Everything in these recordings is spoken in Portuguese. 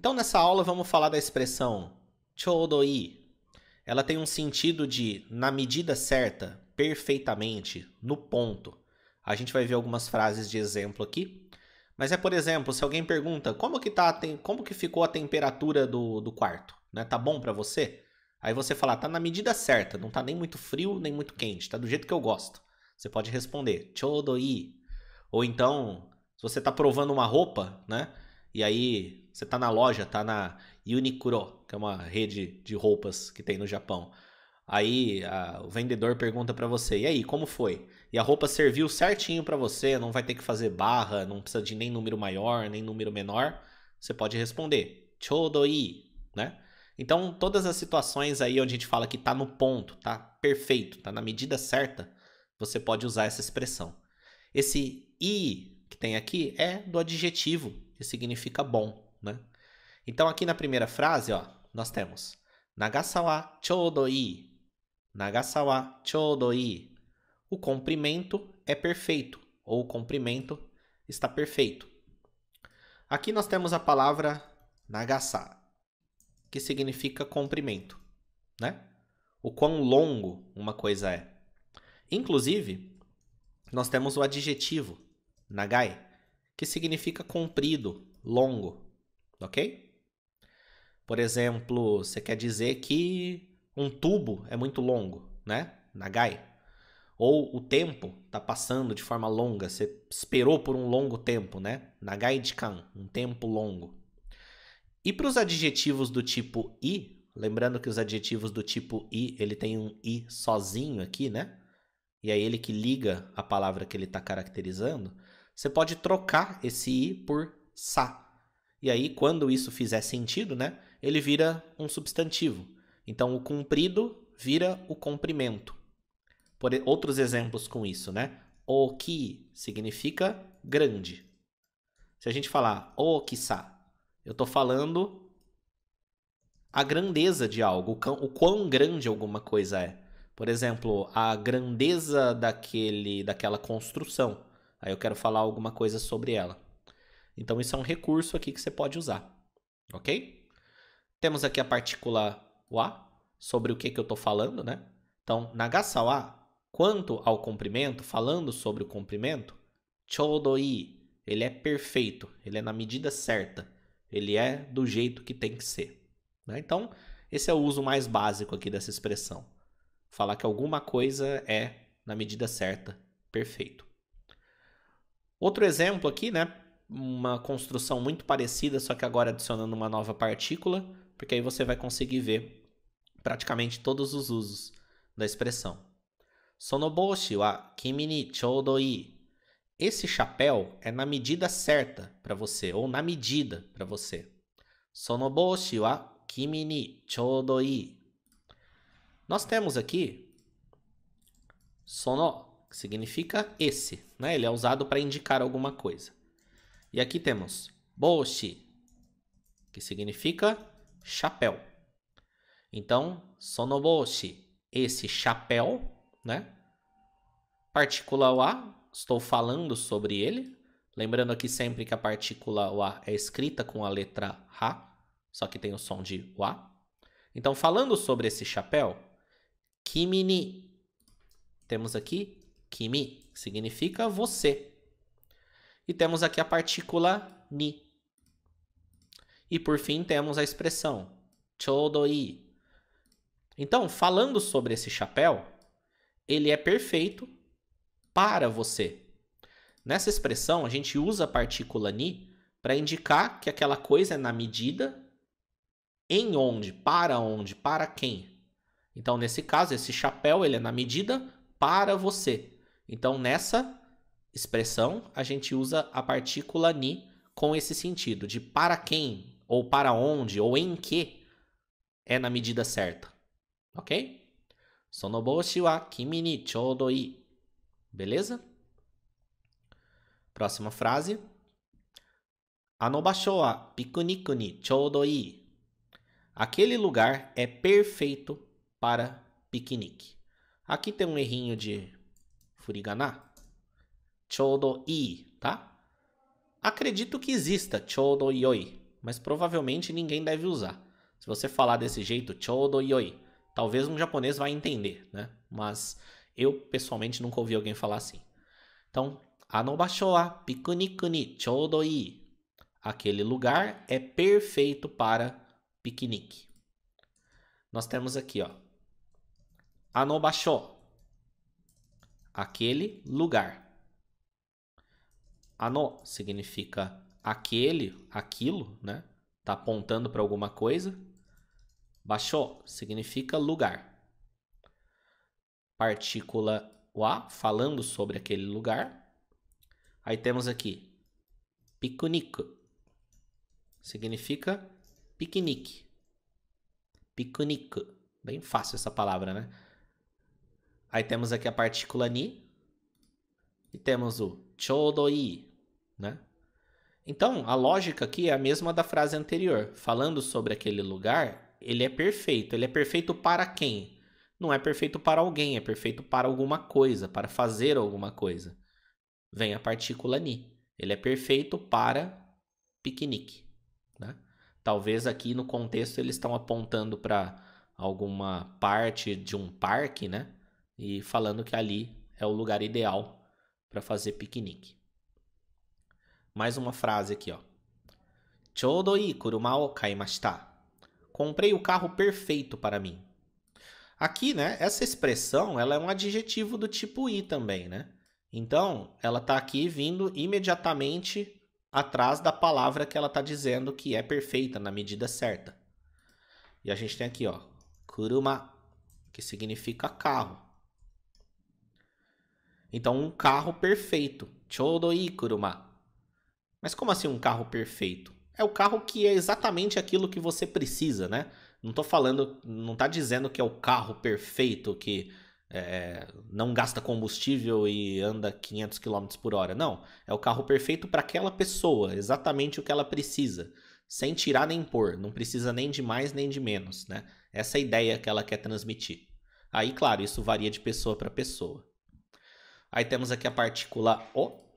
Então nessa aula vamos falar da expressão chodoi. Ela tem um sentido de na medida certa, perfeitamente, no ponto. A gente vai ver algumas frases de exemplo aqui. Mas é, por exemplo, se alguém pergunta como que, tá, como que ficou a temperatura do, do quarto? Né? Tá bom para você? Aí você fala, tá na medida certa, não tá nem muito frio, nem muito quente, tá do jeito que eu gosto. Você pode responder, chodoi. Ou então, se você tá provando uma roupa, né? E aí você tá na loja, tá na Unicuro, que é uma rede de roupas que tem no Japão. Aí a, o vendedor pergunta para você: "E aí, como foi?" E a roupa serviu certinho para você, não vai ter que fazer barra, não precisa de nem número maior, nem número menor. Você pode responder: "Chodoi", né? Então, todas as situações aí onde a gente fala que tá no ponto, tá perfeito, tá na medida certa, você pode usar essa expressão. Esse i que tem aqui é do adjetivo, que significa bom né? Então aqui na primeira frase, ó, nós temos Nagasawa chodoi. Nagasawa chodoi. O comprimento é perfeito ou o comprimento está perfeito. Aqui nós temos a palavra nagasa, que significa comprimento, né? O quão longo uma coisa é. Inclusive, nós temos o adjetivo nagai, que significa comprido, longo ok? Por exemplo, você quer dizer que um tubo é muito longo, né? Nagai. Ou o tempo está passando de forma longa, você esperou por um longo tempo, né? Nagai jikan, um tempo longo. E para os adjetivos do tipo i, lembrando que os adjetivos do tipo i, ele tem um i sozinho aqui, né? E é ele que liga a palavra que ele está caracterizando. Você pode trocar esse i por sa, e aí, quando isso fizer sentido, né, ele vira um substantivo. Então, o comprido vira o comprimento. Por outros exemplos com isso, né? O que significa grande. Se a gente falar o que sa, eu estou falando a grandeza de algo, o quão grande alguma coisa é. Por exemplo, a grandeza daquele, daquela construção. Aí eu quero falar alguma coisa sobre ela. Então isso é um recurso aqui que você pode usar, ok? Temos aqui a partícula a sobre o que, que eu estou falando, né? Então, nagasa wa, quanto ao comprimento, falando sobre o comprimento, chodoi, ele é perfeito, ele é na medida certa, ele é do jeito que tem que ser. Né? Então, esse é o uso mais básico aqui dessa expressão. Falar que alguma coisa é na medida certa, perfeito. Outro exemplo aqui, né? uma construção muito parecida, só que agora adicionando uma nova partícula, porque aí você vai conseguir ver praticamente todos os usos da expressão. Sonoboshi wa kimi ni chodoi. Esse chapéu é na medida certa para você, ou na medida para você. Sonoboshi wa kimi ni chodoi. Nós temos aqui sono, que significa esse, né? Ele é usado para indicar alguma coisa. E aqui temos boshi, que significa chapéu. Então, sonoboshi, esse chapéu, né? Partícula wa, estou falando sobre ele. Lembrando aqui sempre que a partícula wa é escrita com a letra ha, só que tem o som de wa. Então, falando sobre esse chapéu, kimi ni, temos aqui kimi, significa você. E temos aqui a partícula ni. E por fim temos a expressão chodoi. Então, falando sobre esse chapéu, ele é perfeito para você. Nessa expressão, a gente usa a partícula ni para indicar que aquela coisa é na medida em onde, para onde, para quem. Então, nesse caso, esse chapéu ele é na medida para você. Então, nessa expressão, a gente usa a partícula ni com esse sentido de para quem, ou para onde, ou em que é na medida certa. Ok? Sonoboshi wa kimi ni chodo Beleza? Próxima frase. Anobasho wa pikuniku ni chodo Aquele lugar é perfeito para piquenique. Aqui tem um errinho de furigana chodo i, tá? Acredito que exista chodo yoi, mas provavelmente ninguém deve usar. Se você falar desse jeito, chodo yoi, talvez um japonês vá entender, né? Mas eu pessoalmente nunca ouvi alguém falar assim. Então, anobasho wa pikuniku ni chodo Aquele lugar é perfeito para piquenique. Nós temos aqui, ó. Anobasho. Aquele lugar ano ah, significa aquele, aquilo, né? Tá apontando para alguma coisa. Baixou significa lugar. Partícula wa falando sobre aquele lugar. Aí temos aqui piquenique. Significa piquenique. Piquenique. Bem fácil essa palavra, né? Aí temos aqui a partícula ni. E temos o chodoi, né? Então, a lógica aqui é a mesma da frase anterior. Falando sobre aquele lugar, ele é perfeito. Ele é perfeito para quem? Não é perfeito para alguém, é perfeito para alguma coisa, para fazer alguma coisa. Vem a partícula ni. Ele é perfeito para piquenique. Né? Talvez aqui no contexto eles estão apontando para alguma parte de um parque, né? E falando que ali é o lugar ideal para fazer piquenique. Mais uma frase aqui, ó. Chodoi kuruma o kaimashita. Comprei o carro perfeito para mim. Aqui, né, essa expressão, ela é um adjetivo do tipo i também, né? Então, ela está aqui vindo imediatamente atrás da palavra que ela está dizendo que é perfeita na medida certa. E a gente tem aqui, ó, kuruma, que significa carro. Então, um carro perfeito. Chodoi kuruma. Mas como assim um carro perfeito? É o carro que é exatamente aquilo que você precisa, né? Não tô falando, não tá dizendo que é o carro perfeito que é, não gasta combustível e anda 500 km por hora. Não, é o carro perfeito para aquela pessoa, exatamente o que ela precisa, sem tirar nem pôr, não precisa nem de mais nem de menos, né? Essa é a ideia que ela quer transmitir. Aí, claro, isso varia de pessoa para pessoa. Aí temos aqui a partícula O,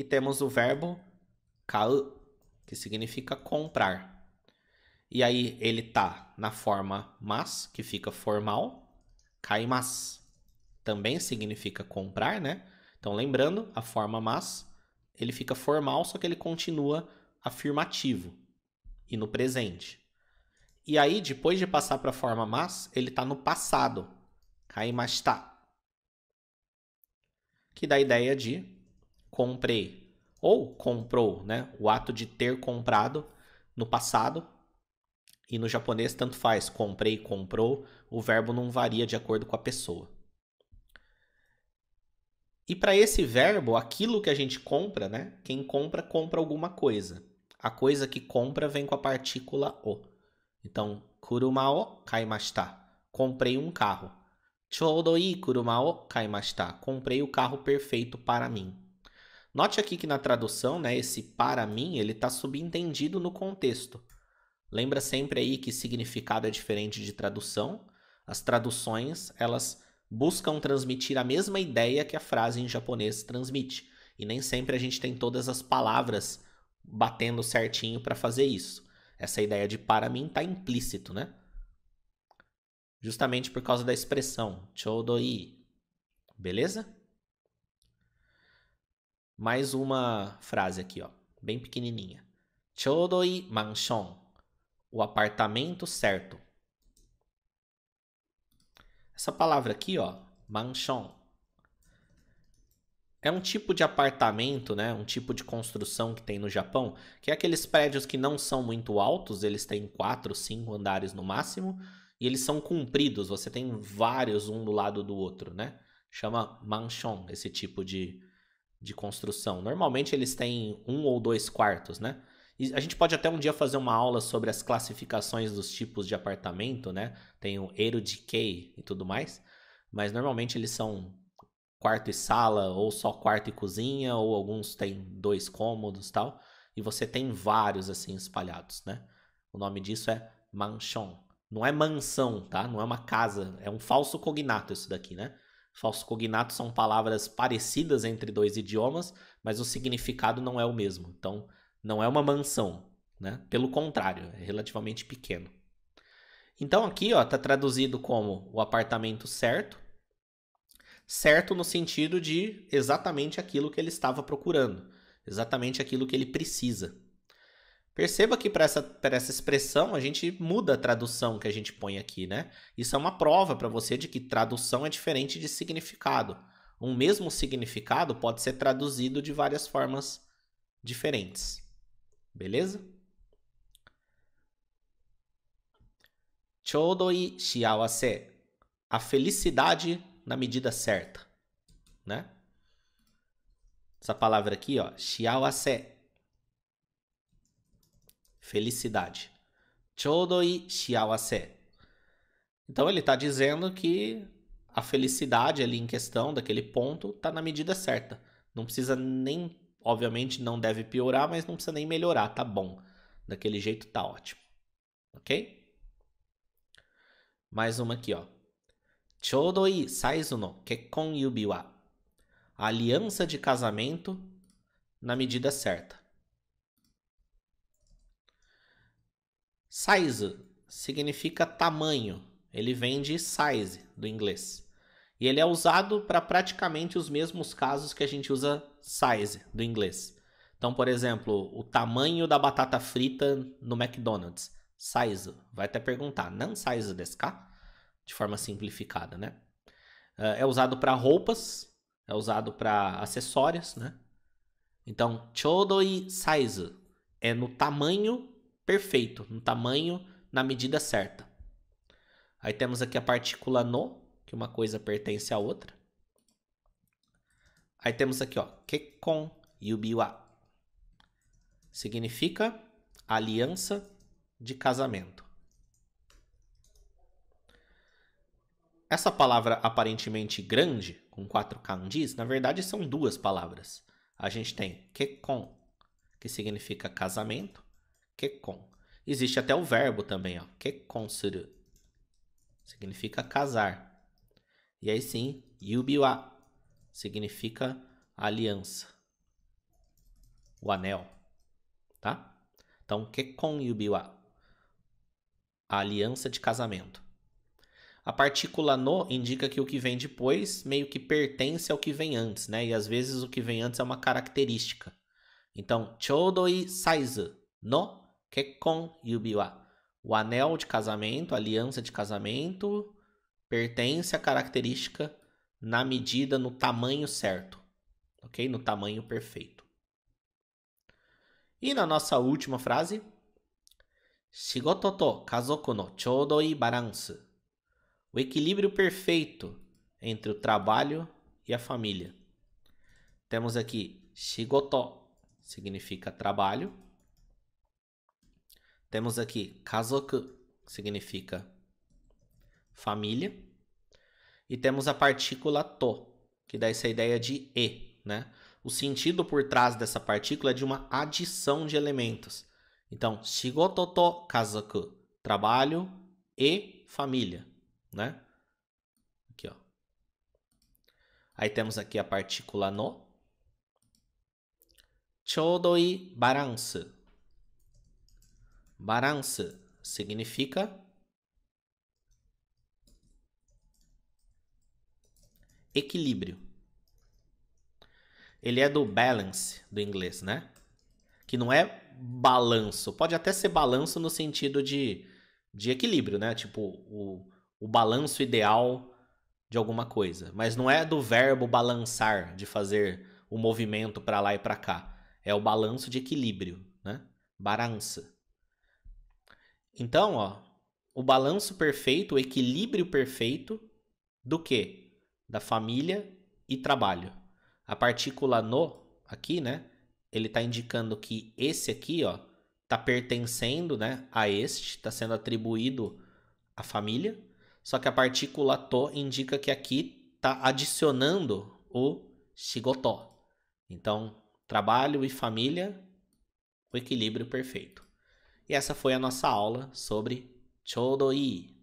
e temos o verbo kal, que significa comprar. E aí ele tá na forma mas, que fica formal. Kaimas também significa comprar, né? Então lembrando, a forma mas, ele fica formal, só que ele continua afirmativo e no presente. E aí, depois de passar para a forma mas, ele está no passado. Kaimashita. Tá. Que dá a ideia de comprei ou comprou, né? O ato de ter comprado no passado. E no japonês, tanto faz, comprei, comprou, o verbo não varia de acordo com a pessoa. E para esse verbo, aquilo que a gente compra, né? Quem compra, compra alguma coisa. A coisa que compra vem com a partícula o. Então, kurumao o kaimashita. Comprei um carro. Choudoi kuruma o kaimashita. Comprei o carro perfeito para mim. Note aqui que na tradução, né, esse para mim, ele está subentendido no contexto. Lembra sempre aí que significado é diferente de tradução. As traduções, elas buscam transmitir a mesma ideia que a frase em japonês transmite. E nem sempre a gente tem todas as palavras batendo certinho para fazer isso. Essa ideia de para mim está implícito, né? Justamente por causa da expressão chodoi. Beleza? Mais uma frase aqui, ó, bem pequenininha. Chodoi mansion, o apartamento certo. Essa palavra aqui, ó, mansion, é um tipo de apartamento, né? Um tipo de construção que tem no Japão, que é aqueles prédios que não são muito altos, eles têm quatro, cinco andares no máximo, e eles são compridos, você tem vários um do lado do outro, né? Chama mansion, esse tipo de de construção. Normalmente eles têm um ou dois quartos, né? E a gente pode até um dia fazer uma aula sobre as classificações dos tipos de apartamento, né? Tem o Eero e tudo mais. Mas normalmente eles são quarto e sala, ou só quarto e cozinha, ou alguns têm dois cômodos tal. E você tem vários assim espalhados, né? O nome disso é manchon. Não é mansão, tá? Não é uma casa. É um falso cognato isso daqui, né? Falso cognato são palavras parecidas entre dois idiomas, mas o significado não é o mesmo. Então, não é uma mansão, né? Pelo contrário, é relativamente pequeno. Então aqui, ó, tá traduzido como o apartamento certo. Certo no sentido de exatamente aquilo que ele estava procurando, exatamente aquilo que ele precisa. Perceba que para essa, essa expressão a gente muda a tradução que a gente põe aqui, né? Isso é uma prova para você de que tradução é diferente de significado. Um mesmo significado pode ser traduzido de várias formas diferentes. Beleza? Chodoi shiawase. A felicidade na medida certa, né? Essa palavra aqui, ó, shiawase, felicidade. Chodoi shiawase. Então ele está dizendo que a felicidade ali em questão daquele ponto está na medida certa. Não precisa nem, obviamente não deve piorar, mas não precisa nem melhorar, tá bom. Daquele jeito tá ótimo. OK? Mais uma aqui, ó. Chodoi no kekkon yubiwa. A aliança de casamento na medida certa. Size significa tamanho. Ele vem de size do inglês. E ele é usado para praticamente os mesmos casos que a gente usa size do inglês. Então, por exemplo, o tamanho da batata frita no McDonald's. Size. Vai até perguntar, não size desse cara, De forma simplificada, né? Ah, é usado para roupas, é usado para acessórios, né? Então, chodoi size é no tamanho perfeito, no tamanho, na medida certa. Aí temos aqui a partícula no, que uma coisa pertence à outra. Aí temos aqui, ó, Kekon Yubiwa. Significa aliança de casamento. Essa palavra aparentemente grande, com quatro kanjis, na verdade são duas palavras. A gente tem Kekon, que significa casamento, Kekon. Existe até o verbo também, ó. Kekonsuru. Significa casar. E aí sim, yubiwa. Significa aliança. O anel. Tá? Então, kekon yubiwa. A aliança de casamento. A partícula no indica que o que vem depois meio que pertence ao que vem antes, né? E às vezes o que vem antes é uma característica. Então, chodoi saizu no Kekkon Yubiwa. O anel de casamento, aliança de casamento, pertence à característica na medida, no tamanho certo. Ok? No tamanho perfeito. E na nossa última frase. Shigoto to kazoku no i balansu. O equilíbrio perfeito entre o trabalho e a família. Temos aqui shigoto, significa trabalho. Temos aqui kazoku, significa família. E temos a partícula to, que dá essa ideia de e, né? O sentido por trás dessa partícula é de uma adição de elementos. Então, shigoto to kazoku, trabalho e família, né? Aqui, ó. Aí temos aqui a partícula no. Chodoi balance Balance significa equilíbrio. Ele é do balance do inglês, né? Que não é balanço. Pode até ser balanço no sentido de, de equilíbrio, né? Tipo, o, o balanço ideal de alguma coisa. Mas não é do verbo balançar, de fazer o movimento para lá e para cá. É o balanço de equilíbrio, né? Balança. Então, ó, o balanço perfeito, o equilíbrio perfeito do quê? Da família e trabalho. A partícula no aqui, né? Ele está indicando que esse aqui, ó, está pertencendo, né, a este, está sendo atribuído à família. Só que a partícula to indica que aqui está adicionando o shigotó. Então, trabalho e família, o equilíbrio perfeito. E essa foi a nossa aula sobre Chodo-i.